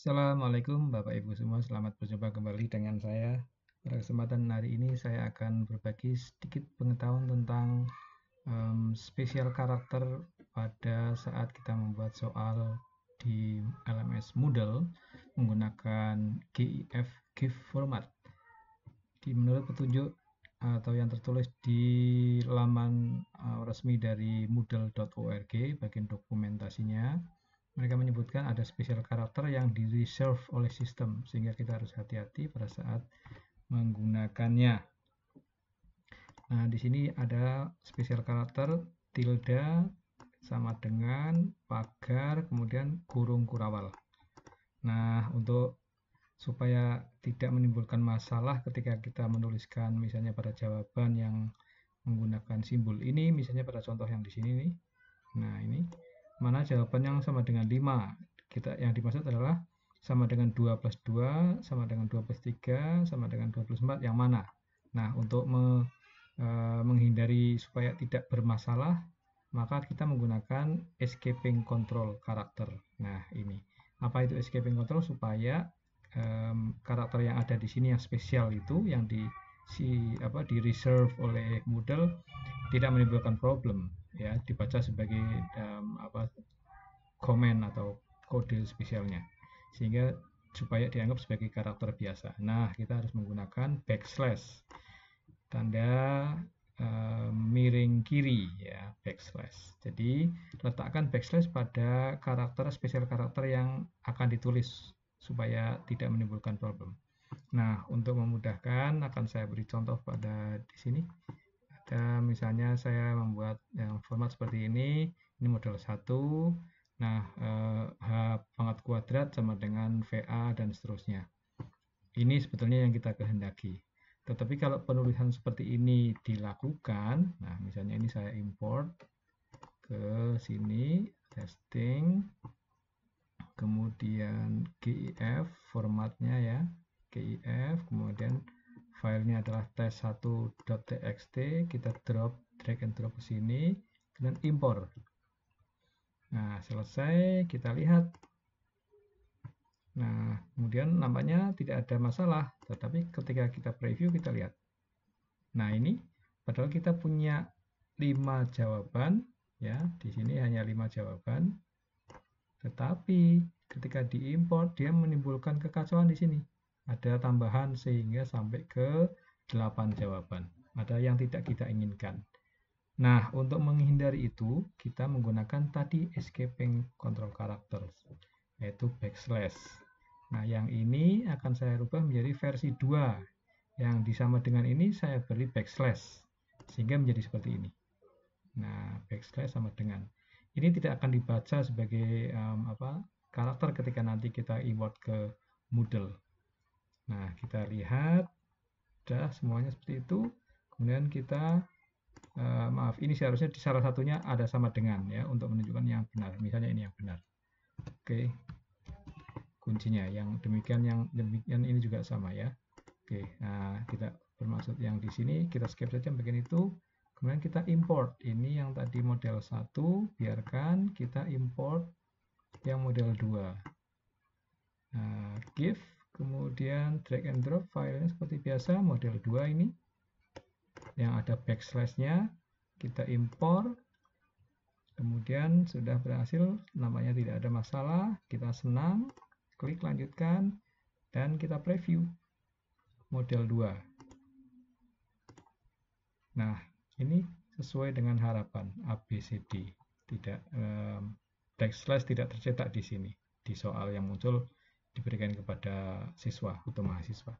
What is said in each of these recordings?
Assalamualaikum Bapak Ibu semua, selamat berjumpa kembali dengan saya. Pada kesempatan hari ini saya akan berbagi sedikit pengetahuan tentang um, spesial karakter pada saat kita membuat soal di LMS Moodle menggunakan GIF GIF format. Di menurut petunjuk atau yang tertulis di laman eh, resmi dari moodle.org bagian dokumentasinya mereka menyebutkan ada special karakter yang di reserve oleh sistem sehingga kita harus hati-hati pada saat menggunakannya. Nah, di sini ada special karakter tilde sama dengan pagar kemudian kurung kurawal. Nah, untuk supaya tidak menimbulkan masalah ketika kita menuliskan misalnya pada jawaban yang menggunakan simbol ini misalnya pada contoh yang di sini nih. Nah, ini mana jawaban yang sama dengan 5. Kita, yang dimaksud adalah sama dengan 2 plus 2, sama dengan 2 plus 3, sama dengan 2 plus 4, yang mana? Nah, untuk me, e, menghindari supaya tidak bermasalah, maka kita menggunakan escaping control karakter. Nah, ini. Apa itu escaping control? Supaya e, karakter yang ada di sini yang spesial itu, yang di si apa di reserve oleh model tidak menimbulkan problem ya dibaca sebagai um, apa komen atau kode spesialnya sehingga supaya dianggap sebagai karakter biasa. Nah kita harus menggunakan backslash tanda uh, miring kiri ya backslash. Jadi letakkan backslash pada karakter spesial karakter yang akan ditulis supaya tidak menimbulkan problem. Nah, untuk memudahkan akan saya beri contoh pada di sini. Ada misalnya saya membuat yang format seperti ini, ini model satu Nah, eh, H pangkat kuadrat sama dengan VA dan seterusnya. Ini sebetulnya yang kita kehendaki. Tetapi kalau penulisan seperti ini dilakukan, nah misalnya ini saya import ke sini, testing, kemudian GIF formatnya ya, GIF, kemudian filenya adalah test1.txt, kita drop drag and drop ke sini, dan impor. Nah, selesai kita lihat. Nah, kemudian nampaknya tidak ada masalah, tetapi ketika kita preview kita lihat. Nah, ini padahal kita punya 5 jawaban ya, di sini hanya 5 jawaban. Tetapi ketika diimpor dia menimbulkan kekacauan di sini. Ada tambahan sehingga sampai ke 8 jawaban. Ada yang tidak kita inginkan. Nah, untuk menghindari itu, kita menggunakan tadi escaping control characters, yaitu backslash. Nah, yang ini akan saya rubah menjadi versi 2. Yang disama dengan ini saya beri backslash, sehingga menjadi seperti ini. Nah, backslash sama dengan. Ini tidak akan dibaca sebagai um, apa karakter ketika nanti kita import ke Moodle. Nah, kita lihat. Sudah, semuanya seperti itu. Kemudian kita Eh, maaf ini seharusnya di salah satunya ada sama dengan ya untuk menunjukkan yang benar misalnya ini yang benar oke kuncinya yang demikian yang demikian ini juga sama ya oke nah, kita bermaksud yang di sini kita skip saja bagian itu kemudian kita import ini yang tadi model satu. biarkan kita import yang model 2 nah, give kemudian drag and drop filenya seperti biasa model 2 ini yang ada backslash-nya, kita impor, kemudian sudah berhasil, namanya tidak ada masalah, kita senang, klik lanjutkan, dan kita preview model 2. Nah, ini sesuai dengan harapan ABCD, tidak um, backslash tidak tercetak di sini, di soal yang muncul diberikan kepada siswa atau mahasiswa.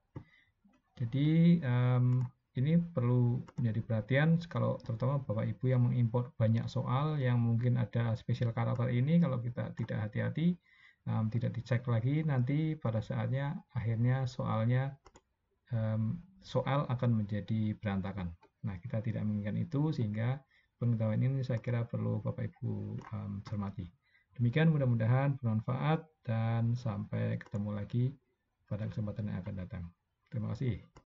Jadi um, ini perlu menjadi perhatian kalau terutama Bapak Ibu yang mengimpor banyak soal yang mungkin ada spesial karakter ini kalau kita tidak hati-hati um, tidak dicek lagi nanti pada saatnya akhirnya soalnya um, soal akan menjadi berantakan. Nah kita tidak menginginkan itu sehingga pengetahuan ini saya kira perlu Bapak Ibu um, cermati. Demikian mudah-mudahan bermanfaat dan sampai ketemu lagi pada kesempatan yang akan datang. Terima kasih.